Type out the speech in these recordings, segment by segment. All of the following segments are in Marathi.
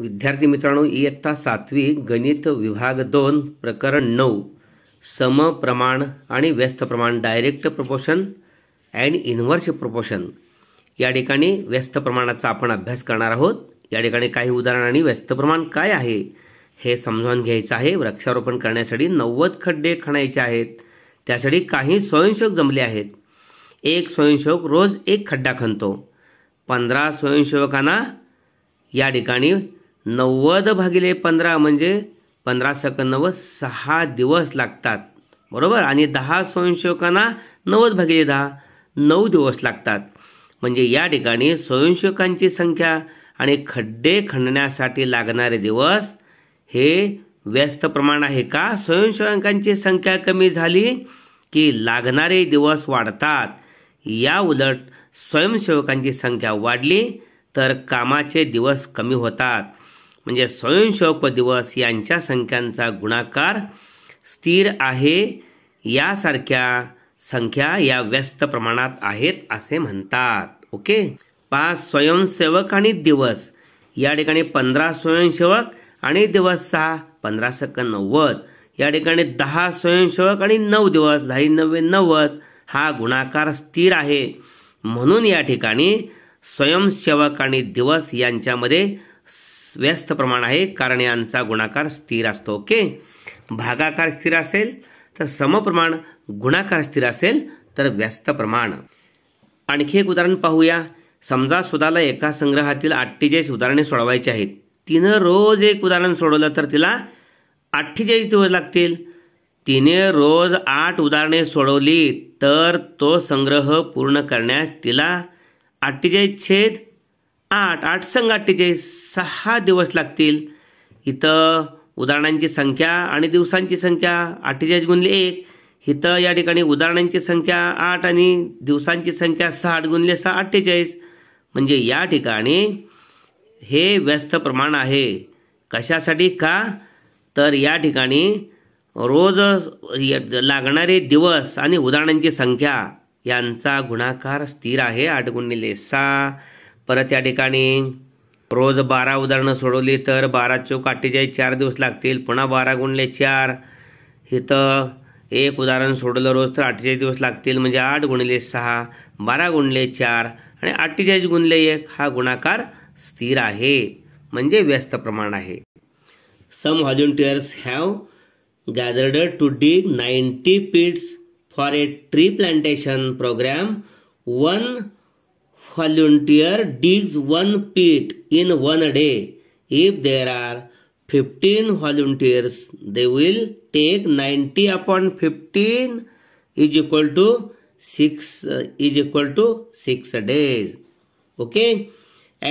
विद्यार्थी मित्रांनो इयत्ता सातवी गणित विभाग दोन प्रकरण नऊ प्रमाण आणि व्यस्त प्रमाण direct proportion and inverse proportion या ठिकाणी व्यस्त प्रमाणाचा आपण अभ्यास करणार आहोत या ठिकाणी काही उदाहरण आणि व्यस्त प्रमाण काय आहे हे समजावून घ्यायचं आहे वृक्षारोपण करण्यासाठी नव्वद खड्डे खणायचे आहेत त्यासाठी काही स्वयंसेवक जमले आहेत एक स्वयंसेवक रोज एक खड्डा खणतो पंधरा स्वयंसेवकांना या ठिकाणी नव्वद भागिले पंधरा म्हणजे पंधरा सकनव्वद सहा दिवस लागतात बरोबर आणि दहा स्वयंसेवकांना नव्वद भागिले दहा नऊ दिवस लागतात म्हणजे या ठिकाणी स्वयंसेवकांची संख्या आणि खड्डे खणण्यासाठी लागणारे दिवस हे व्यस्त प्रमाण आहे का स्वयंसेवकांची संख्या कमी झाली की लागणारे दिवस वाढतात या उलट स्वयंसेवकांची संख्या वाढली तर कामाचे दिवस कमी होतात म्हणजे स्वयंसेवक व दिवस यांच्या संख्यांचा गुणाकार स्थिर आहे यासारख्या संख्या या व्यस्त प्रमाणात आहेत असे म्हणतात ओके पहा स्वयंसेवक आणि दिवस या ठिकाणी पंधरा स्वयंसेवक आणि दिवस सहा पंधरा सक्क नव्वद या ठिकाणी दहा स्वयंसेवक आणि नऊ दिवस दहा नव्वे नव्वद हा गुणाकार स्थिर आहे म्हणून या ठिकाणी स्वयंसेवक आणि दिवस यांच्यामध्ये व्यस्त प्रमाण आहे कारण यांचा गुणाकार स्थिर असतो ओके भागाकार स्थिर असेल तर समप्रमाण गुणाकार स्थिर असेल तर व्यस्त प्रमाण आणखी एक उदाहरण पाहूया समजा स्वतःला एका संग्रहातील अठ्ठेचाळीस उदाहरणे सोडवायची आहेत तिनं रोज एक उदाहरण सोडवलं तर तिला अठ्ठेचाळीस दिवस लागतील तिने रोज आठ उदाहरणे सोडवली तर तो संग्रह पूर्ण करण्यास तिला अठ्ठेचाळीस छेद आठ आठ संघ अठ्ठेचाळीस सहा दिवस लागतील इथं उदाहरणांची संख्या आणि दिवसांची संख्या अठ्ठेचाळीस गुणले एक इथं या ठिकाणी उदाहरणांची संख्या आठ आणि दिवसांची संख्या सहा आठ गुणले सहा अठ्ठेचाळीस म्हणजे या ठिकाणी हे व्यस्त प्रमाण आहे कशासाठी का तर या ठिकाणी रोज लागणारे दिवस आणि उदाहरणांची संख्या यांचा गुणाकार स्थिर आहे आठ गुणिले सहा परत या ठिकाणी रोज बारा उदाहरणं सोडवली तर बारा चौक अठ्ठेचाळीस चार दिवस लागतील पुन्हा बारा गुणले चार इथं एक उदाहरण सोडवलं रोज तर अठ्ठेचाळीस दिवस लागतील म्हणजे आठ गुणले सहा बारा गुणले चार आणि अठ्ठेचाळीस गुणले एक हा गुणाकार स्थिर आहे म्हणजे व्यस्त प्रमाण आहे some volunteers have gathered to dig ninety pits for a tree plantation programme one volunteer digs one pit in one day. If there are 15 volunteers, they will take 90 upon 15 is equal to 6 uh, is equal to 6 days. Okay.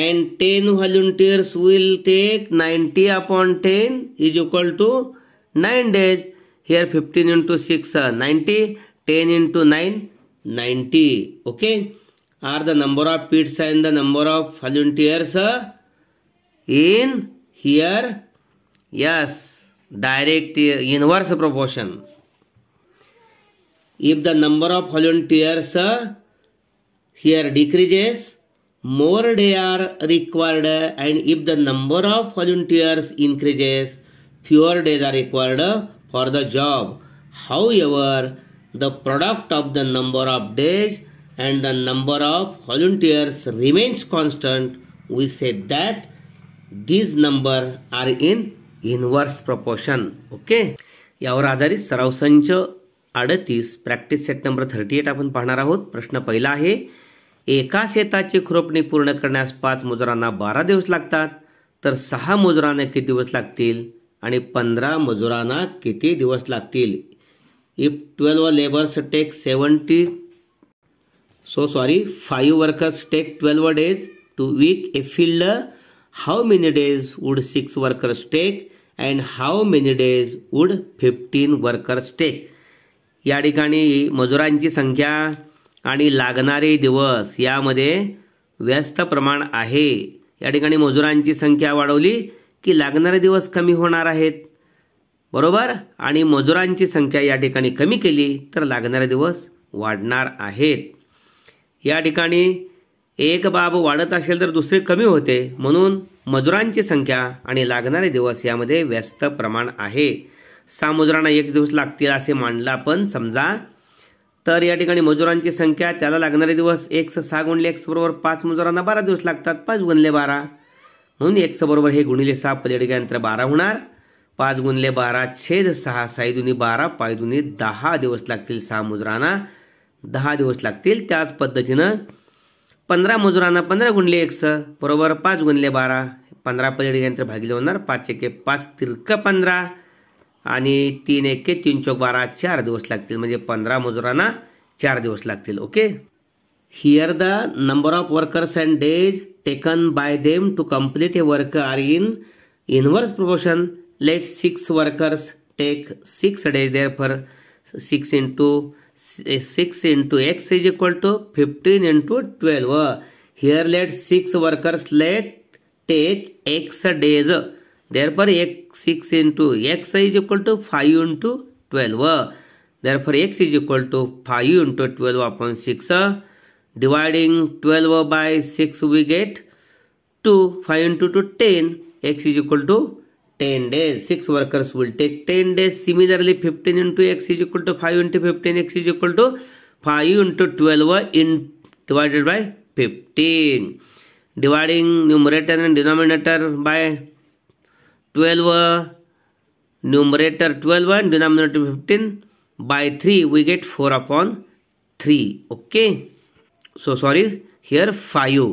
And 10 volunteers will take 90 upon 10 is equal to 9 days. Here 15 into 6 uh, 90, 10 into 9, 90. Okay are the number of pits and the number of volunteers in here yes direct uh, inverse proportion if the number of volunteers here decreases more days are required and if the number of volunteers increases fewer days are required for the job however the product of the number of days and the number of volunteers remains constant, we say that these number are in inverse proportion okay यावर आधारित सराव संच अडतीस practice set number thirty eight आपण पाहणार आहोत प्रश्न पहिला आहे एका शेताची खुरपणी पूर्ण करण्यास पाच मजुरांना बारा दिवस लागतात तर सहा मजुरांना किती दिवस लागतील आणि पंधरा मजुरांना किती दिवस लागतील if twelve labours take seventy so sorry five workers take 12 days to weed a field How many days would six workers take and how many days would 15 workers take? या ठिकाणी मजुरांची संख्या आणि लागणारे दिवस यामध्ये व्यस्त प्रमाण आहे या ठिकाणी मजुरांची संख्या वाढवली की लागणारे दिवस कमी होणार आहेत बरोबर आणि मजुरांची संख्या या ठिकाणी कमी केली तर लागणारे दिवस वाढणार आहेत या ठिकाणी एक बाब वाढत असेल तर दुसरी कमी होते म्हणून मजुरांची संख्या आणि लागणारे दिवस यामध्ये व्यस्त प्रमाण आहे सहा मजुरांना एक दिवस लागतील असे मांडला पण समजा तर या ठिकाणी मजुरांची संख्या त्याला लागणारे दिवस एक सहा गुणले एक्स बरोबर पाच मजुरांना बारा दिवस लागतात पाच गुणले बारा म्हणून एक्स बरोबर हे गुणिले सहा पलीडगे बारा होणार पाच गुणले बारा छेद सहा साई बारा पाय दुनी दहा दिवस लागतील सहा मजुरांना दहा दिवस लागतील त्याच पद्धतीनं पंधरा मजुरांना पंधरा गुणले एकस बरोबर पाच गुणले बारा पंधरा पदेड यंत्र भागिले होणार पाच एके पाच तिरक पंधरा आणि तीन एके तीन चौक बारा चार दिवस लागतील म्हणजे पंधरा मजुरांना चार दिवस लागतील okay here the number of workers and days taken by them to complete a work are in inverse proportion let six workers take six days therefore six to six into x is equal to fifteen into twelve here let six workers let take x days therefore एक six into x is equal to five into twelve therefore x is equal to five into twelve upon six dividing twelve by six we get two five into two ten x is equal to 10 days 6 workers will take 10 days similarly 15 into x is equal to 5 into 15 x is equal to 5 into 12 in divided by 15 dividing numerator and denominator by 12 numerator 12 and denominator 15 by 3 we get 4 upon 3 okay so sorry here 5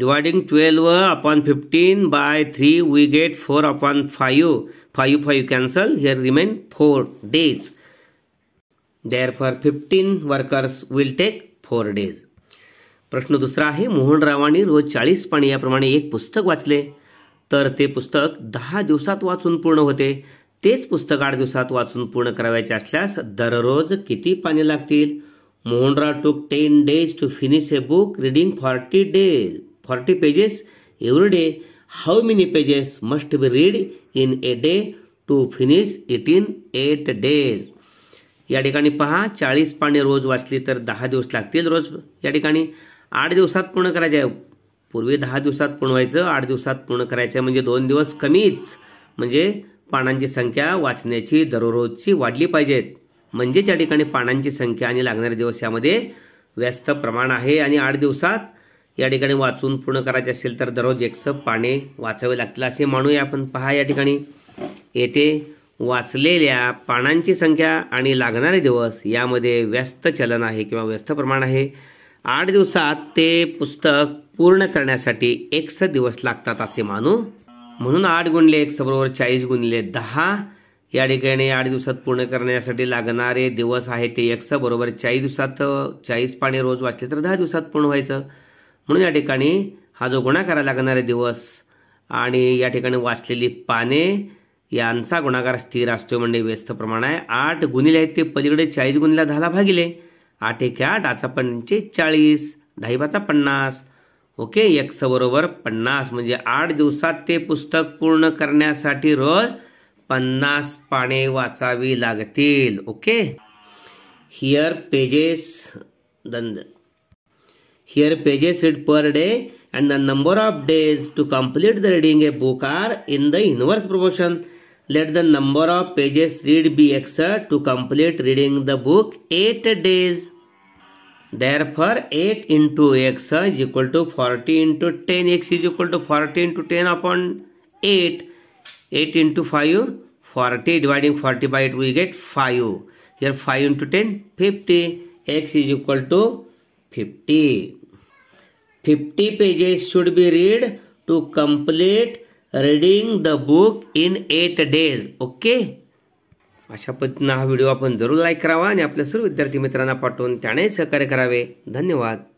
twelve upon fifteen by three we get four upon upon 5 5 cancel here remain four days therefore fifteen workers will take four days प्रश्न दुसरा आहे मोहनरावांनी रोज चाळीस पाणी याप्रमाणे एक पुस्तक वाचले तर ते पुस्तक दहा दिवसात वाचून पूर्ण होते तेच पुस्तक आठ दिवसात वाचून पूर्ण करावयाचे असल्यास दररोज किती पाणी लागतील Mohanrao took ten days to finish a book reading forty days forty pages every day how many pages must be read in a day to finish it in eight days या ठिकाणी पहा चाळीस पाने रोज वाचली तर दहा दिवस लागतील रोज या ठिकाणी आठ दिवसात पूर्ण करायचे आहे पूर्वी दहा दिवसात पूर्ण व्हायचं आठ दिवसात पूर्ण करायचं म्हणजे दोन दिवस कमीच म्हणजे पानांची संख्या वाचण्याची दररोजची वाढली पाहिजेत म्हणजेच या ठिकाणी पानांची संख्या आणि लागणारे दिवस यामध्ये व्यस्त प्रमाण आहे आणि आठ दिवसात या ठिकाणी वाचून पूर्ण करायचे असेल तर दररोज एक स पाने वाचावे लागतील असे मानूया आपण पहा या ठिकाणी येथे वाचलेल्या पानांची संख्या आणि लागणारे दिवस यामध्ये व्यस्त चलन आहे किंवा व्यस्त प्रमाण आहे आठ दिवसात ते पुस्तक पूर्ण करण्यासाठी स दिवस लागतात असे मानू म्हणून आठ गुणले एक बरोबर चाळीस गुणले दहा या ठिकाणी आठ दिवसात पूर्ण करण्यासाठी लागणारे दिवस आहे ते स बरोबर चाळीस दिवसात चाळीस पाने रोज वाचले तर दहा दिवसात पूर्ण व्हायचं म्हणून या ठिकाणी हा जो गुणाकारा लागणारे दिवस आणि या ठिकाणी वाचलेली पाने यांचा गुणाकार स्थिर असतो म्हणजे व्यस्त प्रमाण आहे आठ गुणिले आहेत ते पलीकडे चाळीस गुणिला दहाला भागिले आठ एक आठ आचा पंचेचाळीस दहाबाचा पन्नास ओके एक्स बरोबर पन्नास म्हणजे आठ दिवसात ते पुस्तक पूर्ण करण्यासाठी रोज पन्नास पाने वाचावी लागतील ओके हिअर पेजेस दंद Here pages read per day and the number of days to complete the reading a book are in the inverse proportion. Let the number of pages read be x to complete reading the book 8 days. Therefore, 8 into x is equal to 40 into 10. x is equal to 40 into 10 upon 8. 8 into 5, 40. Dividing 40 by 8, we get 5. Here 5 into 10, 50. x is equal to 50. Fifty pages should be read to complete reading the book in eight days okay अशा पद्धतीनं हा व्हिडिओ आपण जरूर लाईक करावा आणि आपल्या सर्व विद्यार्थी मित्रांना पाठवून त्याने सहकार्य करावे धन्यवाद